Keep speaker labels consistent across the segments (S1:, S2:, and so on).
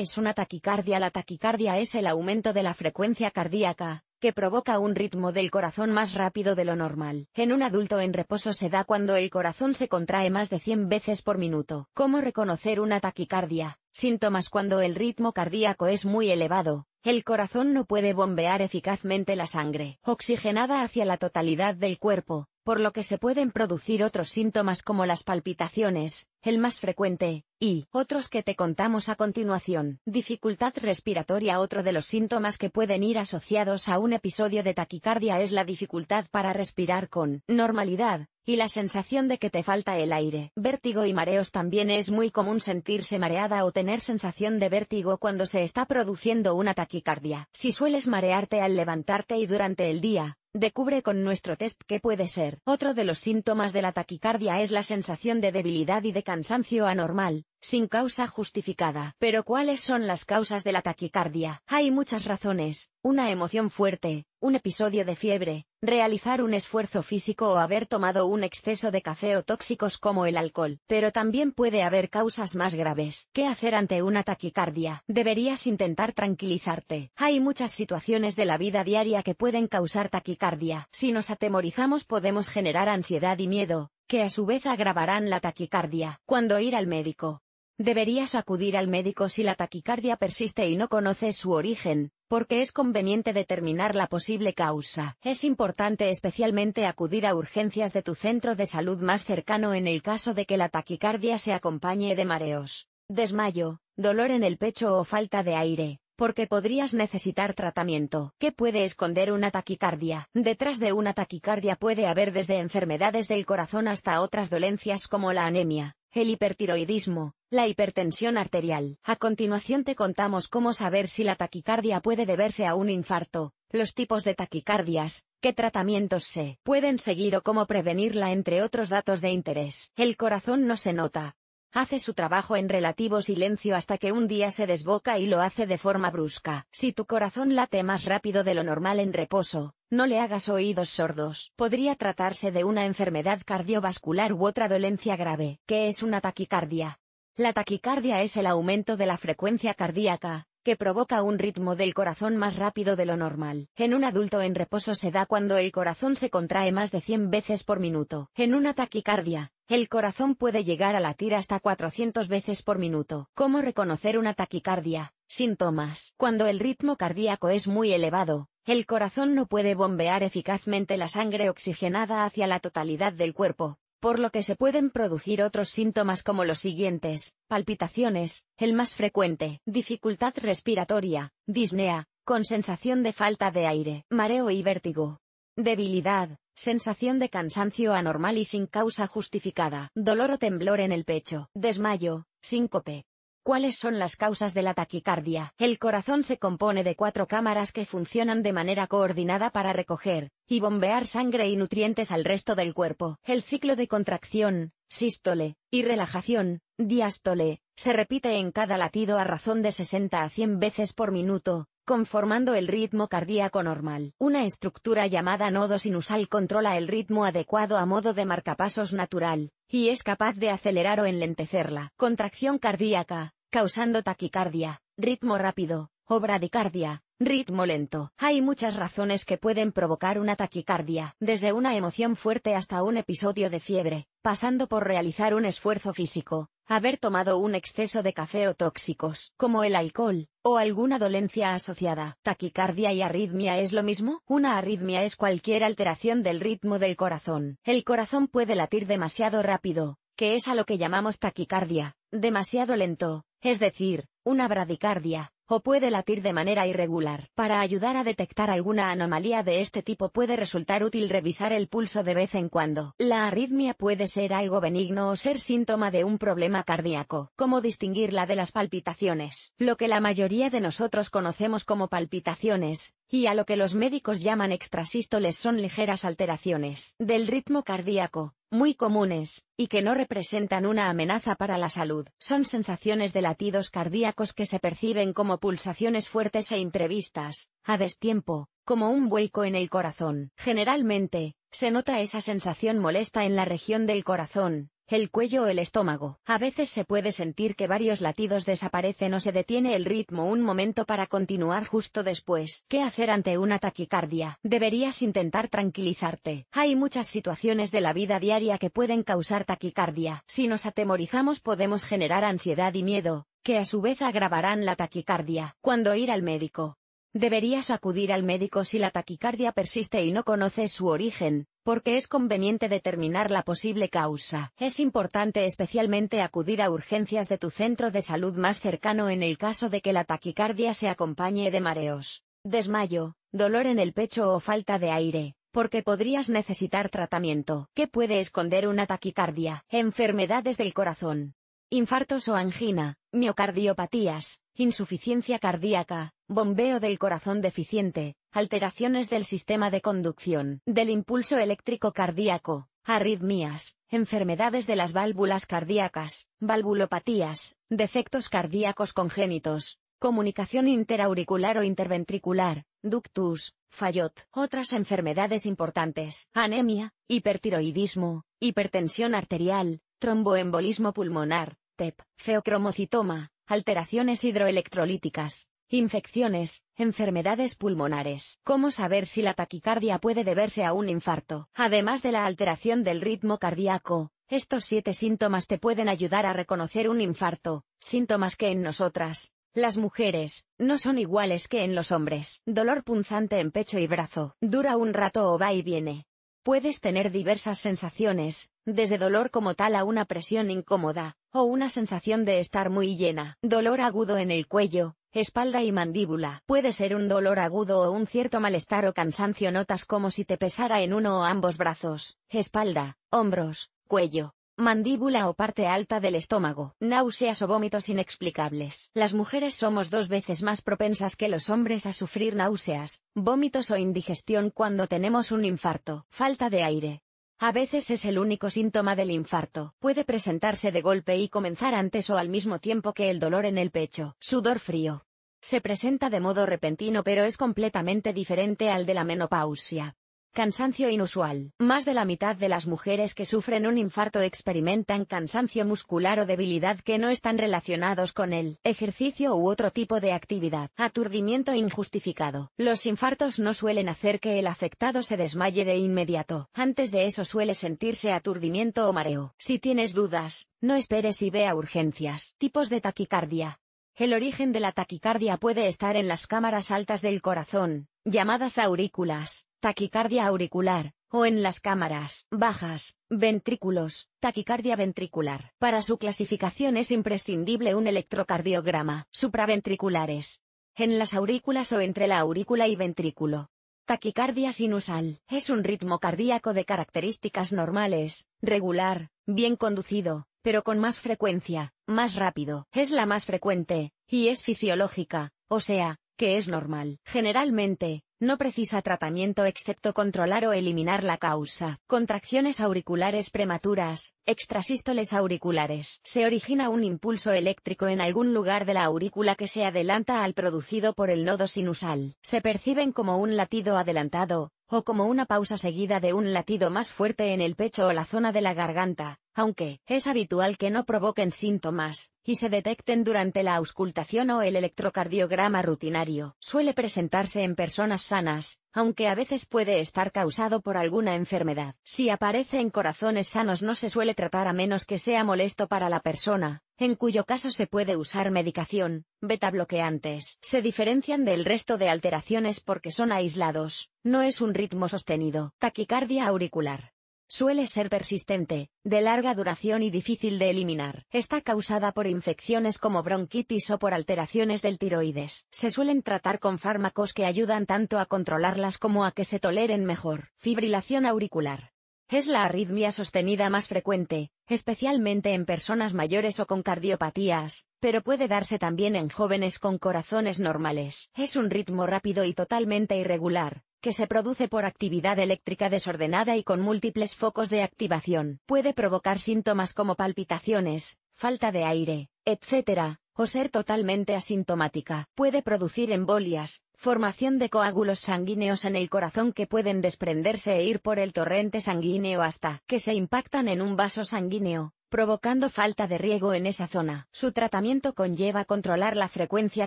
S1: es una taquicardia? La taquicardia es el aumento de la frecuencia cardíaca, que provoca un ritmo del corazón más rápido de lo normal. En un adulto en reposo se da cuando el corazón se contrae más de 100 veces por minuto. ¿Cómo reconocer una taquicardia? Síntomas cuando el ritmo cardíaco es muy elevado. El corazón no puede bombear eficazmente la sangre, oxigenada hacia la totalidad del cuerpo, por lo que se pueden producir otros síntomas como las palpitaciones, el más frecuente, y otros que te contamos a continuación. Dificultad respiratoria Otro de los síntomas que pueden ir asociados a un episodio de taquicardia es la dificultad para respirar con normalidad, y la sensación de que te falta el aire. Vértigo y mareos también es muy común sentirse mareada o tener sensación de vértigo cuando se está produciendo una taquicardia. Si sueles marearte al levantarte y durante el día, Descubre con nuestro test qué puede ser. Otro de los síntomas de la taquicardia es la sensación de debilidad y de cansancio anormal, sin causa justificada. Pero ¿cuáles son las causas de la taquicardia? Hay muchas razones, una emoción fuerte, un episodio de fiebre, realizar un esfuerzo físico o haber tomado un exceso de café o tóxicos como el alcohol. Pero también puede haber causas más graves. ¿Qué hacer ante una taquicardia? Deberías intentar tranquilizarte. Hay muchas situaciones de la vida diaria que pueden causar taquicardia. Si nos atemorizamos podemos generar ansiedad y miedo, que a su vez agravarán la taquicardia. Cuando ir al médico? Deberías acudir al médico si la taquicardia persiste y no conoces su origen, porque es conveniente determinar la posible causa. Es importante especialmente acudir a urgencias de tu centro de salud más cercano en el caso de que la taquicardia se acompañe de mareos, desmayo, dolor en el pecho o falta de aire, porque podrías necesitar tratamiento. ¿Qué puede esconder una taquicardia? Detrás de una taquicardia puede haber desde enfermedades del corazón hasta otras dolencias como la anemia, el hipertiroidismo, la hipertensión arterial. A continuación te contamos cómo saber si la taquicardia puede deberse a un infarto, los tipos de taquicardias, qué tratamientos se pueden seguir o cómo prevenirla entre otros datos de interés. El corazón no se nota. Hace su trabajo en relativo silencio hasta que un día se desboca y lo hace de forma brusca. Si tu corazón late más rápido de lo normal en reposo, no le hagas oídos sordos. Podría tratarse de una enfermedad cardiovascular u otra dolencia grave, que es una taquicardia. La taquicardia es el aumento de la frecuencia cardíaca, que provoca un ritmo del corazón más rápido de lo normal. En un adulto en reposo se da cuando el corazón se contrae más de 100 veces por minuto. En una taquicardia, el corazón puede llegar a latir hasta 400 veces por minuto. ¿Cómo reconocer una taquicardia? Síntomas. Cuando el ritmo cardíaco es muy elevado, el corazón no puede bombear eficazmente la sangre oxigenada hacia la totalidad del cuerpo, por lo que se pueden producir otros síntomas como los siguientes, palpitaciones, el más frecuente, dificultad respiratoria, disnea, con sensación de falta de aire, mareo y vértigo. Debilidad, sensación de cansancio anormal y sin causa justificada, dolor o temblor en el pecho, desmayo, síncope, ¿Cuáles son las causas de la taquicardia? El corazón se compone de cuatro cámaras que funcionan de manera coordinada para recoger y bombear sangre y nutrientes al resto del cuerpo. El ciclo de contracción, sístole, y relajación, diástole, se repite en cada latido a razón de 60 a 100 veces por minuto, conformando el ritmo cardíaco normal. Una estructura llamada nodo sinusal controla el ritmo adecuado a modo de marcapasos natural, y es capaz de acelerar o enlentecerla. Contracción cardíaca, causando taquicardia, ritmo rápido, o bradicardia, ritmo lento. Hay muchas razones que pueden provocar una taquicardia, desde una emoción fuerte hasta un episodio de fiebre, pasando por realizar un esfuerzo físico, haber tomado un exceso de café o tóxicos, como el alcohol, o alguna dolencia asociada. ¿Taquicardia y arritmia es lo mismo? Una arritmia es cualquier alteración del ritmo del corazón. El corazón puede latir demasiado rápido, que es a lo que llamamos taquicardia, demasiado lento, es decir, una bradicardia, o puede latir de manera irregular. Para ayudar a detectar alguna anomalía de este tipo puede resultar útil revisar el pulso de vez en cuando. La arritmia puede ser algo benigno o ser síntoma de un problema cardíaco. ¿Cómo distinguirla de las palpitaciones? Lo que la mayoría de nosotros conocemos como palpitaciones, y a lo que los médicos llaman extrasístoles son ligeras alteraciones del ritmo cardíaco, muy comunes, y que no representan una amenaza para la salud. Son sensaciones de latidos cardíacos que se perciben como pulsaciones fuertes e imprevistas, a destiempo, como un vuelco en el corazón. Generalmente, se nota esa sensación molesta en la región del corazón, el cuello o el estómago. A veces se puede sentir que varios latidos desaparecen o se detiene el ritmo un momento para continuar justo después. ¿Qué hacer ante una taquicardia? Deberías intentar tranquilizarte. Hay muchas situaciones de la vida diaria que pueden causar taquicardia. Si nos atemorizamos podemos generar ansiedad y miedo, que a su vez agravarán la taquicardia. Cuando ir al médico, Deberías acudir al médico si la taquicardia persiste y no conoces su origen, porque es conveniente determinar la posible causa. Es importante especialmente acudir a urgencias de tu centro de salud más cercano en el caso de que la taquicardia se acompañe de mareos, desmayo, dolor en el pecho o falta de aire, porque podrías necesitar tratamiento. ¿Qué puede esconder una taquicardia? Enfermedades del corazón. Infartos o angina, miocardiopatías, insuficiencia cardíaca, bombeo del corazón deficiente, alteraciones del sistema de conducción, del impulso eléctrico cardíaco, arritmias, enfermedades de las válvulas cardíacas, valvulopatías, defectos cardíacos congénitos, comunicación interauricular o interventricular, ductus, fallot, otras enfermedades importantes, anemia, hipertiroidismo, hipertensión arterial, tromboembolismo pulmonar, TEP, feocromocitoma, alteraciones hidroelectrolíticas, infecciones, enfermedades pulmonares. ¿Cómo saber si la taquicardia puede deberse a un infarto? Además de la alteración del ritmo cardíaco, estos siete síntomas te pueden ayudar a reconocer un infarto, síntomas que en nosotras, las mujeres, no son iguales que en los hombres. Dolor punzante en pecho y brazo. Dura un rato o va y viene. Puedes tener diversas sensaciones, desde dolor como tal a una presión incómoda, o una sensación de estar muy llena, dolor agudo en el cuello, espalda y mandíbula. Puede ser un dolor agudo o un cierto malestar o cansancio notas como si te pesara en uno o ambos brazos, espalda, hombros, cuello, mandíbula o parte alta del estómago, náuseas o vómitos inexplicables. Las mujeres somos dos veces más propensas que los hombres a sufrir náuseas, vómitos o indigestión cuando tenemos un infarto, falta de aire, a veces es el único síntoma del infarto. Puede presentarse de golpe y comenzar antes o al mismo tiempo que el dolor en el pecho, sudor frío. Se presenta de modo repentino pero es completamente diferente al de la menopausia. Cansancio inusual. Más de la mitad de las mujeres que sufren un infarto experimentan cansancio muscular o debilidad que no están relacionados con el ejercicio u otro tipo de actividad. Aturdimiento injustificado. Los infartos no suelen hacer que el afectado se desmaye de inmediato. Antes de eso suele sentirse aturdimiento o mareo. Si tienes dudas, no esperes y ve a urgencias. Tipos de taquicardia. El origen de la taquicardia puede estar en las cámaras altas del corazón, llamadas aurículas, taquicardia auricular, o en las cámaras bajas, ventrículos, taquicardia ventricular. Para su clasificación es imprescindible un electrocardiograma, supraventriculares, en las aurículas o entre la aurícula y ventrículo. Taquicardia sinusal es un ritmo cardíaco de características normales, regular, bien conducido, pero con más frecuencia, más rápido. Es la más frecuente, y es fisiológica, o sea, que es normal. Generalmente, no precisa tratamiento excepto controlar o eliminar la causa. Contracciones auriculares prematuras, extrasístoles auriculares. Se origina un impulso eléctrico en algún lugar de la aurícula que se adelanta al producido por el nodo sinusal. Se perciben como un latido adelantado, o como una pausa seguida de un latido más fuerte en el pecho o la zona de la garganta, aunque es habitual que no provoquen síntomas, y se detecten durante la auscultación o el electrocardiograma rutinario, suele presentarse en personas sanas, aunque a veces puede estar causado por alguna enfermedad. Si aparece en corazones sanos no se suele tratar a menos que sea molesto para la persona, en cuyo caso se puede usar medicación, beta bloqueantes. Se diferencian del resto de alteraciones porque son aislados, no es un ritmo sostenido. Taquicardia auricular. Suele ser persistente, de larga duración y difícil de eliminar. Está causada por infecciones como bronquitis o por alteraciones del tiroides. Se suelen tratar con fármacos que ayudan tanto a controlarlas como a que se toleren mejor. Fibrilación auricular. Es la arritmia sostenida más frecuente, especialmente en personas mayores o con cardiopatías, pero puede darse también en jóvenes con corazones normales. Es un ritmo rápido y totalmente irregular, que se produce por actividad eléctrica desordenada y con múltiples focos de activación. Puede provocar síntomas como palpitaciones, falta de aire, etc., o ser totalmente asintomática. Puede producir embolias, formación de coágulos sanguíneos en el corazón que pueden desprenderse e ir por el torrente sanguíneo hasta que se impactan en un vaso sanguíneo, provocando falta de riego en esa zona. Su tratamiento conlleva controlar la frecuencia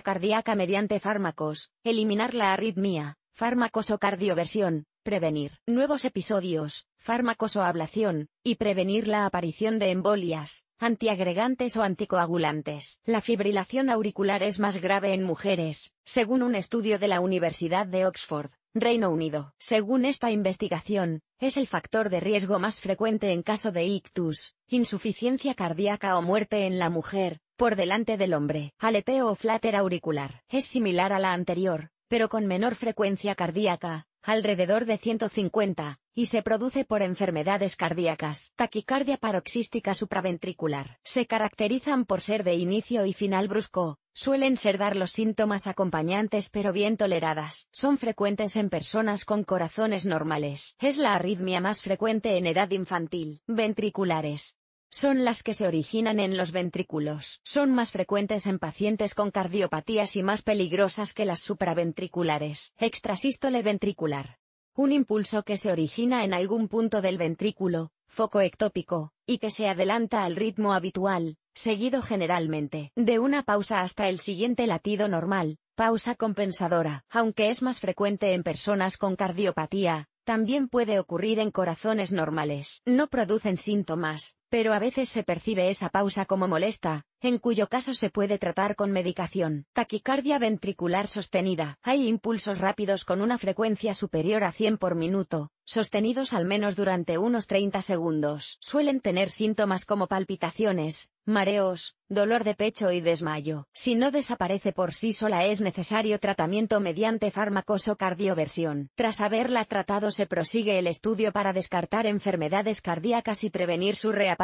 S1: cardíaca mediante fármacos, eliminar la arritmia, Fármacos o cardioversión, prevenir nuevos episodios, fármacos o ablación, y prevenir la aparición de embolias, antiagregantes o anticoagulantes. La fibrilación auricular es más grave en mujeres, según un estudio de la Universidad de Oxford, Reino Unido. Según esta investigación, es el factor de riesgo más frecuente en caso de ictus, insuficiencia cardíaca o muerte en la mujer, por delante del hombre. Aleteo o fláter auricular. Es similar a la anterior, pero con menor frecuencia cardíaca, alrededor de 150, y se produce por enfermedades cardíacas. Taquicardia paroxística supraventricular. Se caracterizan por ser de inicio y final brusco, suelen ser dar los síntomas acompañantes pero bien toleradas. Son frecuentes en personas con corazones normales. Es la arritmia más frecuente en edad infantil. Ventriculares son las que se originan en los ventrículos. Son más frecuentes en pacientes con cardiopatías y más peligrosas que las supraventriculares. Extrasístole ventricular. Un impulso que se origina en algún punto del ventrículo, foco ectópico, y que se adelanta al ritmo habitual, seguido generalmente de una pausa hasta el siguiente latido normal, pausa compensadora. Aunque es más frecuente en personas con cardiopatía, también puede ocurrir en corazones normales. No producen síntomas, pero a veces se percibe esa pausa como molesta, en cuyo caso se puede tratar con medicación. Taquicardia ventricular sostenida. Hay impulsos rápidos con una frecuencia superior a 100 por minuto, sostenidos al menos durante unos 30 segundos. Suelen tener síntomas como palpitaciones, mareos, dolor de pecho y desmayo. Si no desaparece por sí sola es necesario tratamiento mediante fármacos o cardioversión. Tras haberla tratado se prosigue el estudio para descartar enfermedades cardíacas y prevenir su reaparición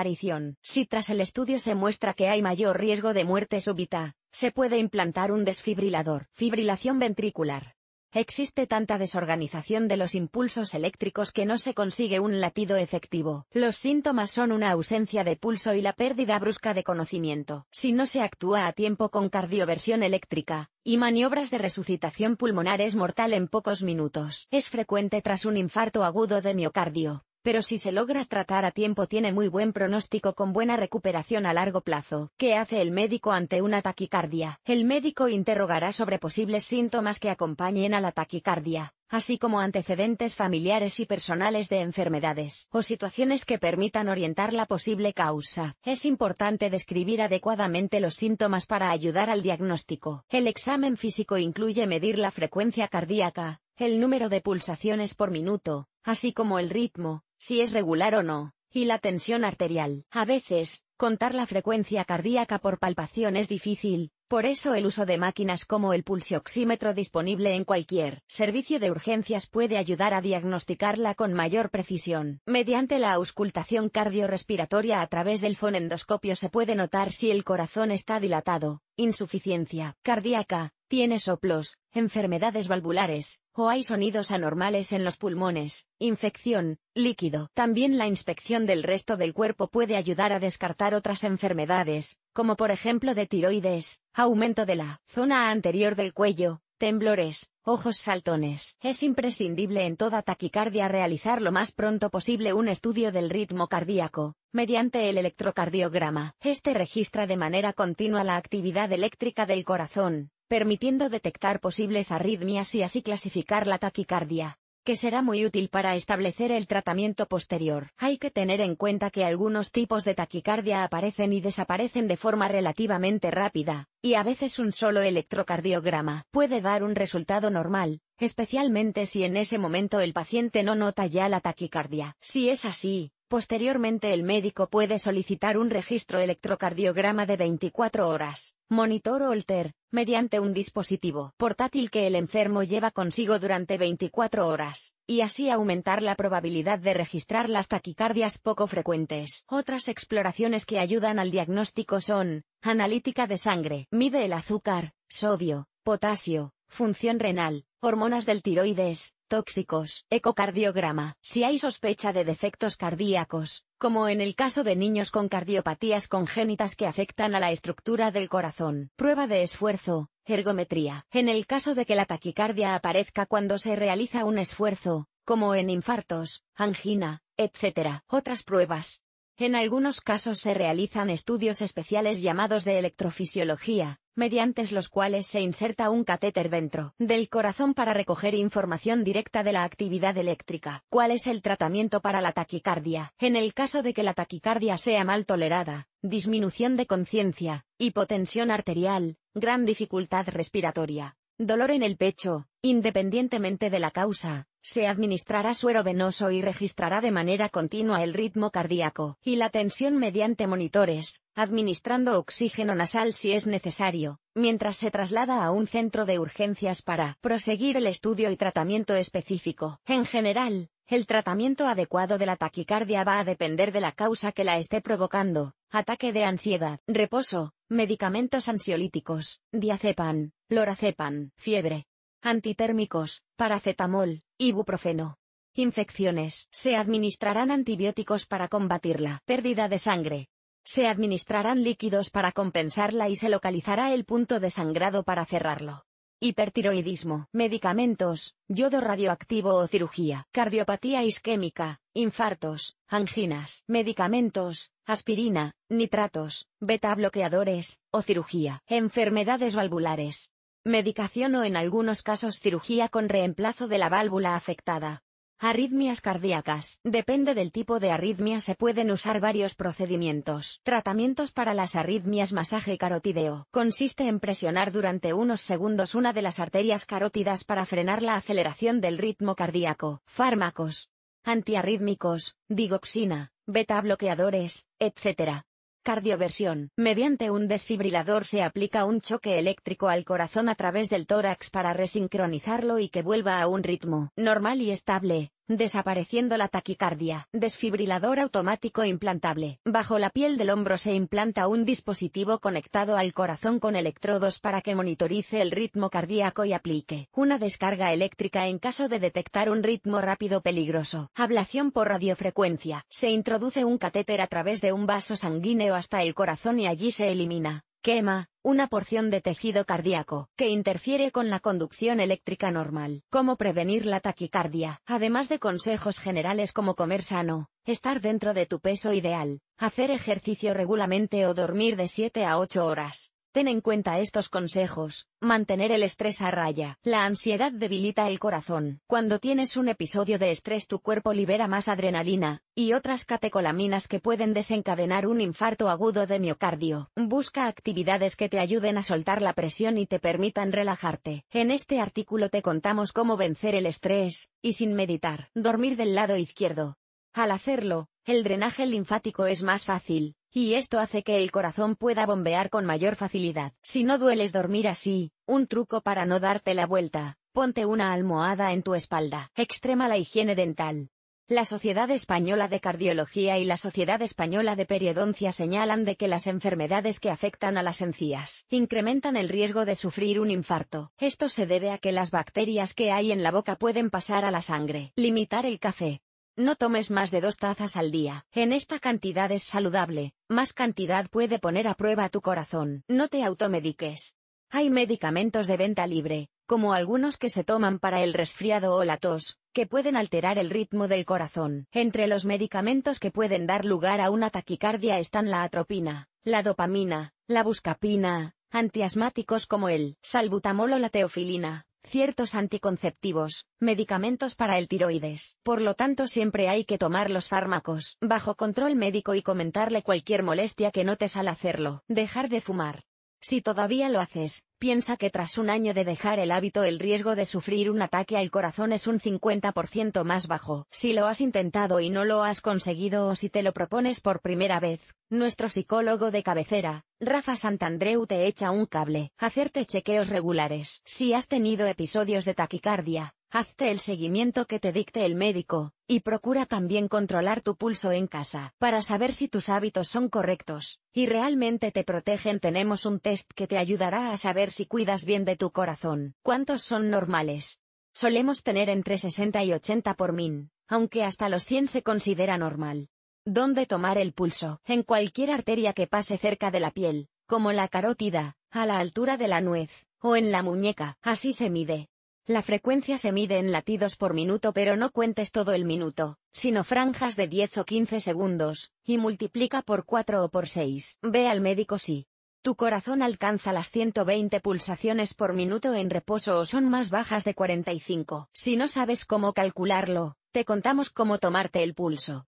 S1: si tras el estudio se muestra que hay mayor riesgo de muerte súbita, se puede implantar un desfibrilador. Fibrilación ventricular. Existe tanta desorganización de los impulsos eléctricos que no se consigue un latido efectivo. Los síntomas son una ausencia de pulso y la pérdida brusca de conocimiento. Si no se actúa a tiempo con cardioversión eléctrica, y maniobras de resucitación pulmonar es mortal en pocos minutos. Es frecuente tras un infarto agudo de miocardio pero si se logra tratar a tiempo tiene muy buen pronóstico con buena recuperación a largo plazo. ¿Qué hace el médico ante una taquicardia? El médico interrogará sobre posibles síntomas que acompañen a la taquicardia así como antecedentes familiares y personales de enfermedades o situaciones que permitan orientar la posible causa. Es importante describir adecuadamente los síntomas para ayudar al diagnóstico. El examen físico incluye medir la frecuencia cardíaca, el número de pulsaciones por minuto, así como el ritmo, si es regular o no, y la tensión arterial. A veces, contar la frecuencia cardíaca por palpación es difícil, por eso el uso de máquinas como el pulsioxímetro disponible en cualquier servicio de urgencias puede ayudar a diagnosticarla con mayor precisión. Mediante la auscultación cardiorrespiratoria a través del fonendoscopio se puede notar si el corazón está dilatado, insuficiencia cardíaca, tiene soplos, enfermedades valvulares, o hay sonidos anormales en los pulmones, infección, líquido. También la inspección del resto del cuerpo puede ayudar a descartar otras enfermedades, como por ejemplo de tiroides, aumento de la zona anterior del cuello, temblores, ojos saltones. Es imprescindible en toda taquicardia realizar lo más pronto posible un estudio del ritmo cardíaco, mediante el electrocardiograma. Este registra de manera continua la actividad eléctrica del corazón, permitiendo detectar posibles arritmias y así clasificar la taquicardia, que será muy útil para establecer el tratamiento posterior. Hay que tener en cuenta que algunos tipos de taquicardia aparecen y desaparecen de forma relativamente rápida, y a veces un solo electrocardiograma puede dar un resultado normal, especialmente si en ese momento el paciente no nota ya la taquicardia. Si es así, Posteriormente el médico puede solicitar un registro electrocardiograma de 24 horas, monitor Holter, mediante un dispositivo portátil que el enfermo lleva consigo durante 24 horas, y así aumentar la probabilidad de registrar las taquicardias poco frecuentes. Otras exploraciones que ayudan al diagnóstico son, analítica de sangre, mide el azúcar, sodio, potasio, función renal, Hormonas del tiroides, tóxicos, ecocardiograma. Si hay sospecha de defectos cardíacos, como en el caso de niños con cardiopatías congénitas que afectan a la estructura del corazón. Prueba de esfuerzo, ergometría. En el caso de que la taquicardia aparezca cuando se realiza un esfuerzo, como en infartos, angina, etc. Otras pruebas, en algunos casos se realizan estudios especiales llamados de electrofisiología, mediante los cuales se inserta un catéter dentro del corazón para recoger información directa de la actividad eléctrica. ¿Cuál es el tratamiento para la taquicardia? En el caso de que la taquicardia sea mal tolerada, disminución de conciencia, hipotensión arterial, gran dificultad respiratoria, dolor en el pecho, independientemente de la causa, se administrará suero venoso y registrará de manera continua el ritmo cardíaco y la tensión mediante monitores, administrando oxígeno nasal si es necesario, mientras se traslada a un centro de urgencias para proseguir el estudio y tratamiento específico. En general, el tratamiento adecuado de la taquicardia va a depender de la causa que la esté provocando, ataque de ansiedad, reposo, Medicamentos ansiolíticos, diazepam, lorazepam, fiebre. Antitérmicos, paracetamol, ibuprofeno. Infecciones. Se administrarán antibióticos para combatirla. pérdida de sangre. Se administrarán líquidos para compensarla y se localizará el punto de sangrado para cerrarlo. Hipertiroidismo, medicamentos, yodo radioactivo o cirugía, cardiopatía isquémica, infartos, anginas, medicamentos, aspirina, nitratos, beta bloqueadores, o cirugía, enfermedades valvulares. Medicación o en algunos casos cirugía con reemplazo de la válvula afectada. Arritmias cardíacas. Depende del tipo de arritmia se pueden usar varios procedimientos. Tratamientos para las arritmias masaje carotideo. Consiste en presionar durante unos segundos una de las arterias carótidas para frenar la aceleración del ritmo cardíaco. Fármacos. Antiarrítmicos, digoxina, beta bloqueadores, etc. Cardioversión. Mediante un desfibrilador se aplica un choque eléctrico al corazón a través del tórax para resincronizarlo y que vuelva a un ritmo normal y estable desapareciendo la taquicardia. Desfibrilador automático e implantable. Bajo la piel del hombro se implanta un dispositivo conectado al corazón con electrodos para que monitorice el ritmo cardíaco y aplique una descarga eléctrica en caso de detectar un ritmo rápido peligroso. Ablación por radiofrecuencia. Se introduce un catéter a través de un vaso sanguíneo hasta el corazón y allí se elimina quema, una porción de tejido cardíaco, que interfiere con la conducción eléctrica normal. Cómo prevenir la taquicardia, además de consejos generales como comer sano, estar dentro de tu peso ideal, hacer ejercicio regularmente o dormir de 7 a 8 horas. Ten en cuenta estos consejos. Mantener el estrés a raya. La ansiedad debilita el corazón. Cuando tienes un episodio de estrés tu cuerpo libera más adrenalina, y otras catecolaminas que pueden desencadenar un infarto agudo de miocardio. Busca actividades que te ayuden a soltar la presión y te permitan relajarte. En este artículo te contamos cómo vencer el estrés, y sin meditar. Dormir del lado izquierdo. Al hacerlo, el drenaje linfático es más fácil, y esto hace que el corazón pueda bombear con mayor facilidad. Si no dueles dormir así, un truco para no darte la vuelta, ponte una almohada en tu espalda. Extrema la higiene dental. La Sociedad Española de Cardiología y la Sociedad Española de Periodoncia señalan de que las enfermedades que afectan a las encías incrementan el riesgo de sufrir un infarto. Esto se debe a que las bacterias que hay en la boca pueden pasar a la sangre. Limitar el café. No tomes más de dos tazas al día. En esta cantidad es saludable, más cantidad puede poner a prueba tu corazón. No te automediques. Hay medicamentos de venta libre, como algunos que se toman para el resfriado o la tos, que pueden alterar el ritmo del corazón. Entre los medicamentos que pueden dar lugar a una taquicardia están la atropina, la dopamina, la buscapina, antiasmáticos como el salbutamol o la teofilina, ciertos anticonceptivos, medicamentos para el tiroides. Por lo tanto siempre hay que tomar los fármacos, bajo control médico y comentarle cualquier molestia que notes al hacerlo. Dejar de fumar. Si todavía lo haces, piensa que tras un año de dejar el hábito el riesgo de sufrir un ataque al corazón es un 50% más bajo. Si lo has intentado y no lo has conseguido o si te lo propones por primera vez, nuestro psicólogo de cabecera, Rafa Santandreu te echa un cable. Hacerte chequeos regulares. Si has tenido episodios de taquicardia, Hazte el seguimiento que te dicte el médico, y procura también controlar tu pulso en casa, para saber si tus hábitos son correctos, y realmente te protegen. Tenemos un test que te ayudará a saber si cuidas bien de tu corazón, cuántos son normales. Solemos tener entre 60 y 80 por min, aunque hasta los 100 se considera normal. ¿Dónde tomar el pulso? En cualquier arteria que pase cerca de la piel, como la carótida, a la altura de la nuez, o en la muñeca, así se mide. La frecuencia se mide en latidos por minuto pero no cuentes todo el minuto, sino franjas de 10 o 15 segundos, y multiplica por 4 o por 6. Ve al médico si tu corazón alcanza las 120 pulsaciones por minuto en reposo o son más bajas de 45. Si no sabes cómo calcularlo, te contamos cómo tomarte el pulso.